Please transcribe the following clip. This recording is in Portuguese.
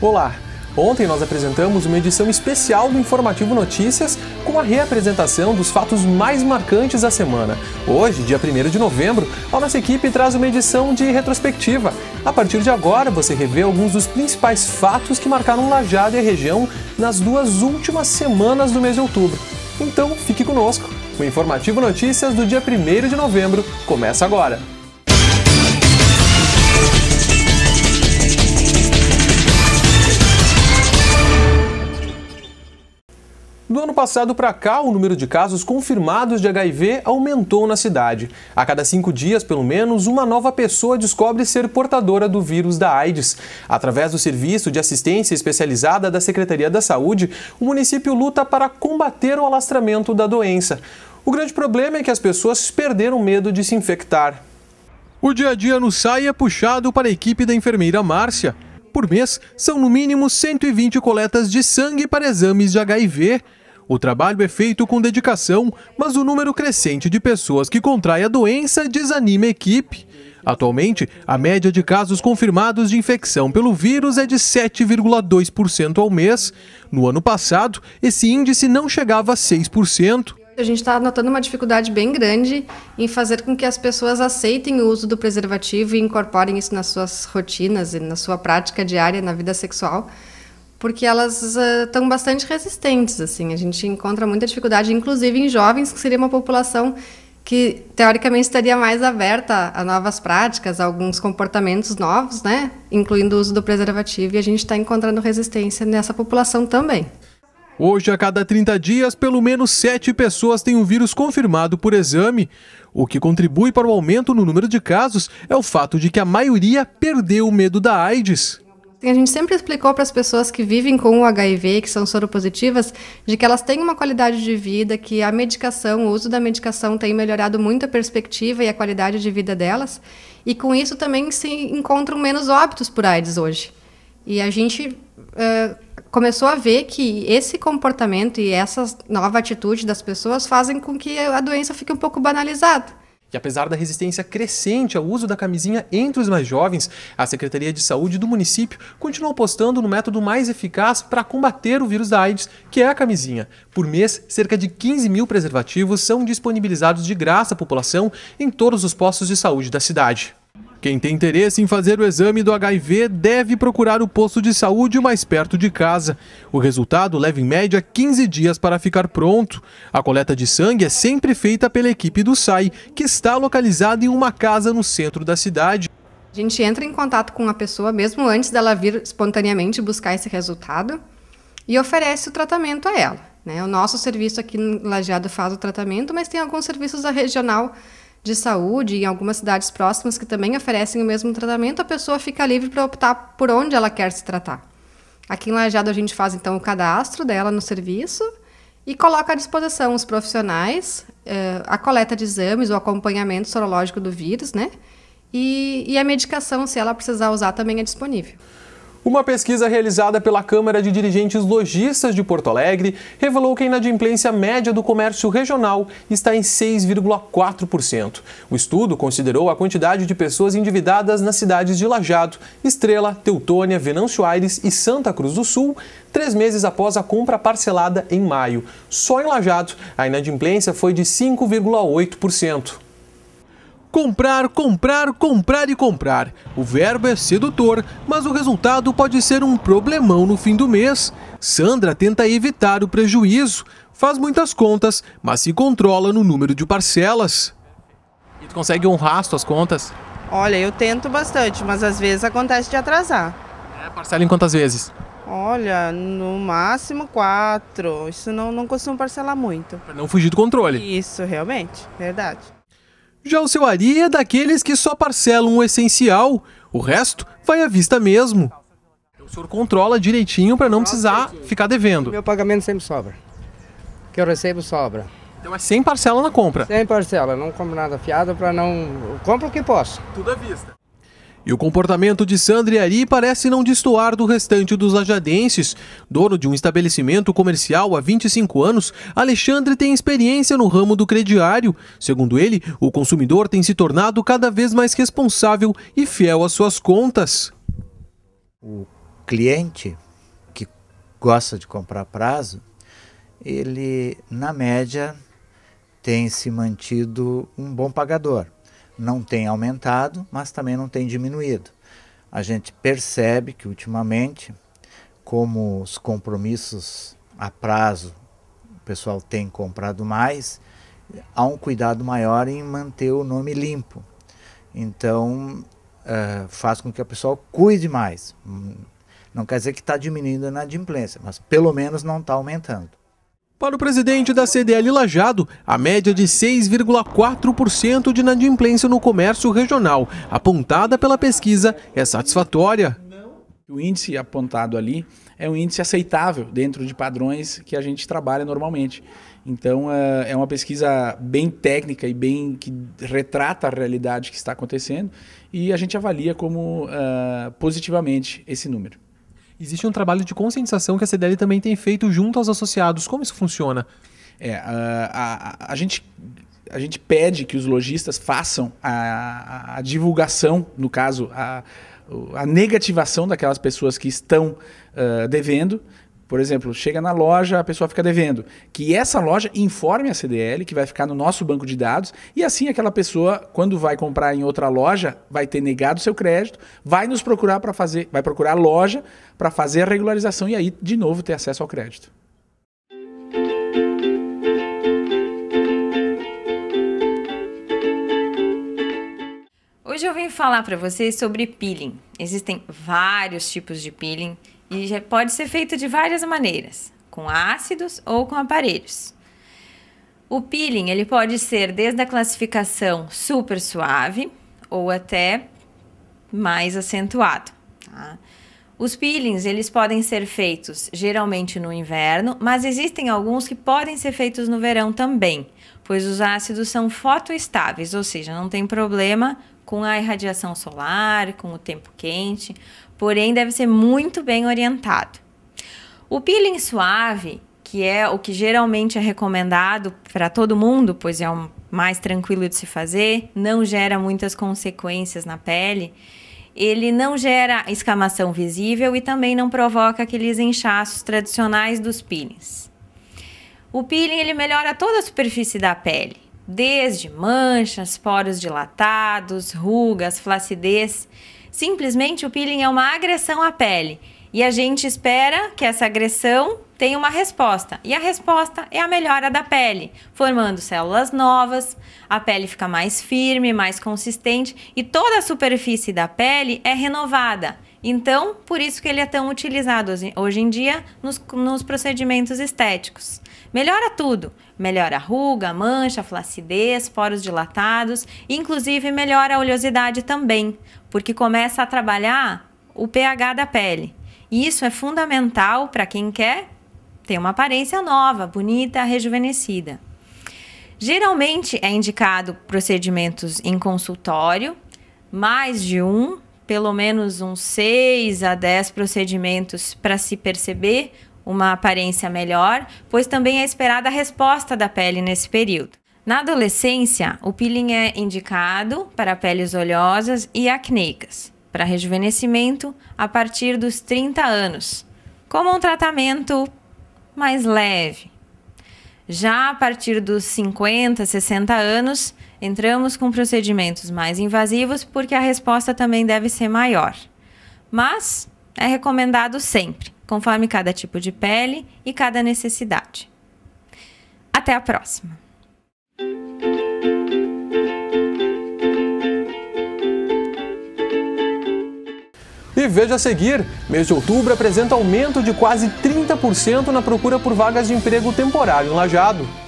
Olá! Ontem nós apresentamos uma edição especial do Informativo Notícias com a reapresentação dos fatos mais marcantes da semana. Hoje, dia 1 de novembro, a nossa equipe traz uma edição de retrospectiva. A partir de agora, você revê alguns dos principais fatos que marcaram Lajada e a região nas duas últimas semanas do mês de outubro. Então, fique conosco. O Informativo Notícias do dia 1 de novembro começa agora. Do ano passado para cá, o número de casos confirmados de HIV aumentou na cidade. A cada cinco dias, pelo menos, uma nova pessoa descobre ser portadora do vírus da AIDS. Através do Serviço de Assistência Especializada da Secretaria da Saúde, o município luta para combater o alastramento da doença. O grande problema é que as pessoas perderam medo de se infectar. O dia a dia no SAI é puxado para a equipe da enfermeira Márcia. Por mês, são no mínimo 120 coletas de sangue para exames de HIV. O trabalho é feito com dedicação, mas o número crescente de pessoas que contraem a doença desanima a equipe. Atualmente, a média de casos confirmados de infecção pelo vírus é de 7,2% ao mês. No ano passado, esse índice não chegava a 6%. A gente está notando uma dificuldade bem grande em fazer com que as pessoas aceitem o uso do preservativo e incorporem isso nas suas rotinas e na sua prática diária, na vida sexual porque elas estão ah, uh, bastante resistentes, assim. A gente encontra muita dificuldade, inclusive em jovens, que seria uma população que teoricamente estaria mais aberta a novas práticas, a alguns comportamentos novos, né? Incluindo o uso do preservativo, e a gente está encontrando resistência nessa população também. Hoje, a cada 30 dias, pelo menos 7 pessoas têm o um vírus confirmado por exame. O que contribui para o aumento no número de casos é o fato de que a maioria perdeu o medo da AIDS a gente sempre explicou para as pessoas que vivem com o HIV, que são soropositivas, de que elas têm uma qualidade de vida, que a medicação, o uso da medicação tem melhorado muito a perspectiva e a qualidade de vida delas. E com isso também se encontram menos óbitos por AIDS hoje. E a gente uh, começou a ver que esse comportamento e essa nova atitude das pessoas fazem com que a doença fique um pouco banalizada. E apesar da resistência crescente ao uso da camisinha entre os mais jovens, a Secretaria de Saúde do município continua apostando no método mais eficaz para combater o vírus da AIDS, que é a camisinha. Por mês, cerca de 15 mil preservativos são disponibilizados de graça à população em todos os postos de saúde da cidade. Quem tem interesse em fazer o exame do HIV deve procurar o posto de saúde mais perto de casa. O resultado leva em média 15 dias para ficar pronto. A coleta de sangue é sempre feita pela equipe do SAI, que está localizada em uma casa no centro da cidade. A gente entra em contato com a pessoa mesmo antes dela vir espontaneamente buscar esse resultado e oferece o tratamento a ela. Né? O nosso serviço aqui no Lajeado faz o tratamento, mas tem alguns serviços da regional de saúde em algumas cidades próximas que também oferecem o mesmo tratamento, a pessoa fica livre para optar por onde ela quer se tratar. Aqui em Lajeado a gente faz então o cadastro dela no serviço e coloca à disposição os profissionais uh, a coleta de exames, o acompanhamento sorológico do vírus, né? E, e a medicação, se ela precisar usar, também é disponível. Uma pesquisa realizada pela Câmara de Dirigentes Lojistas de Porto Alegre revelou que a inadimplência média do comércio regional está em 6,4%. O estudo considerou a quantidade de pessoas endividadas nas cidades de Lajado, Estrela, Teutônia, Venâncio Aires e Santa Cruz do Sul, três meses após a compra parcelada em maio. Só em Lajado, a inadimplência foi de 5,8%. Comprar, comprar, comprar e comprar. O verbo é sedutor, mas o resultado pode ser um problemão no fim do mês. Sandra tenta evitar o prejuízo, faz muitas contas, mas se controla no número de parcelas. E tu consegue honrar as tuas contas? Olha, eu tento bastante, mas às vezes acontece de atrasar. É, parcela em quantas vezes? Olha, no máximo quatro. Isso não, não costumo parcelar muito. Pra não fugir do controle. Isso, realmente, verdade. Já o seu Ari é daqueles que só parcelam o essencial, o resto vai à vista mesmo. O senhor controla direitinho para não precisar ficar devendo. Meu pagamento sempre sobra. O que eu recebo sobra. Então é sem parcela na compra? Sem parcela, não compro nada fiado para não. Eu compro o que posso. Tudo à vista. E o comportamento de Sandri Ari parece não destoar do restante dos lajadenses. Dono de um estabelecimento comercial há 25 anos, Alexandre tem experiência no ramo do crediário. Segundo ele, o consumidor tem se tornado cada vez mais responsável e fiel às suas contas. O cliente que gosta de comprar prazo, ele, na média, tem se mantido um bom pagador não tem aumentado, mas também não tem diminuído. A gente percebe que ultimamente, como os compromissos a prazo, o pessoal tem comprado mais, há um cuidado maior em manter o nome limpo. Então, uh, faz com que a pessoa cuide mais. Hum, não quer dizer que está diminuindo na adimplência, mas pelo menos não está aumentando. Para o presidente da CDL Lajado, a média de 6,4% de inadimplência no comércio regional, apontada pela pesquisa, é satisfatória. O índice apontado ali é um índice aceitável dentro de padrões que a gente trabalha normalmente. Então é, é uma pesquisa bem técnica e bem que retrata a realidade que está acontecendo e a gente avalia como uh, positivamente esse número. Existe um trabalho de conscientização que a CDL também tem feito junto aos associados. Como isso funciona? É, a, a, a gente a gente pede que os lojistas façam a, a, a divulgação, no caso, a, a negativação daquelas pessoas que estão uh, devendo por exemplo, chega na loja, a pessoa fica devendo. Que essa loja informe a CDL, que vai ficar no nosso banco de dados, e assim aquela pessoa, quando vai comprar em outra loja, vai ter negado seu crédito, vai nos procurar para fazer, vai procurar a loja para fazer a regularização e aí, de novo, ter acesso ao crédito. Hoje eu vim falar para vocês sobre peeling. Existem vários tipos de peeling e já pode ser feito de várias maneiras, com ácidos ou com aparelhos. O peeling ele pode ser desde a classificação super suave ou até mais acentuado. Tá? Os peelings eles podem ser feitos geralmente no inverno, mas existem alguns que podem ser feitos no verão também, pois os ácidos são fotoestáveis, ou seja, não tem problema com a irradiação solar, com o tempo quente, porém deve ser muito bem orientado. O peeling suave, que é o que geralmente é recomendado para todo mundo, pois é o mais tranquilo de se fazer, não gera muitas consequências na pele. Ele não gera escamação visível e também não provoca aqueles inchaços tradicionais dos peelings. O peeling ele melhora toda a superfície da pele, desde manchas, poros dilatados, rugas, flacidez. Simplesmente o peeling é uma agressão à pele e a gente espera que essa agressão tenha uma resposta. E a resposta é a melhora da pele, formando células novas, a pele fica mais firme, mais consistente e toda a superfície da pele é renovada. Então, por isso que ele é tão utilizado hoje em dia nos, nos procedimentos estéticos. Melhora tudo. Melhora a ruga, mancha, flacidez, poros dilatados, inclusive melhora a oleosidade também, porque começa a trabalhar o pH da pele. E isso é fundamental para quem quer ter uma aparência nova, bonita, rejuvenescida. Geralmente é indicado procedimentos em consultório, mais de um, pelo menos uns 6 a 10 procedimentos para se perceber uma aparência melhor, pois também é esperada a resposta da pele nesse período. Na adolescência, o peeling é indicado para peles oleosas e acneicas, para rejuvenescimento a partir dos 30 anos, como um tratamento mais leve. Já a partir dos 50, 60 anos, Entramos com procedimentos mais invasivos porque a resposta também deve ser maior. Mas é recomendado sempre, conforme cada tipo de pele e cada necessidade. Até a próxima! E veja a seguir, mês de outubro apresenta aumento de quase 30% na procura por vagas de emprego temporário em Lajado.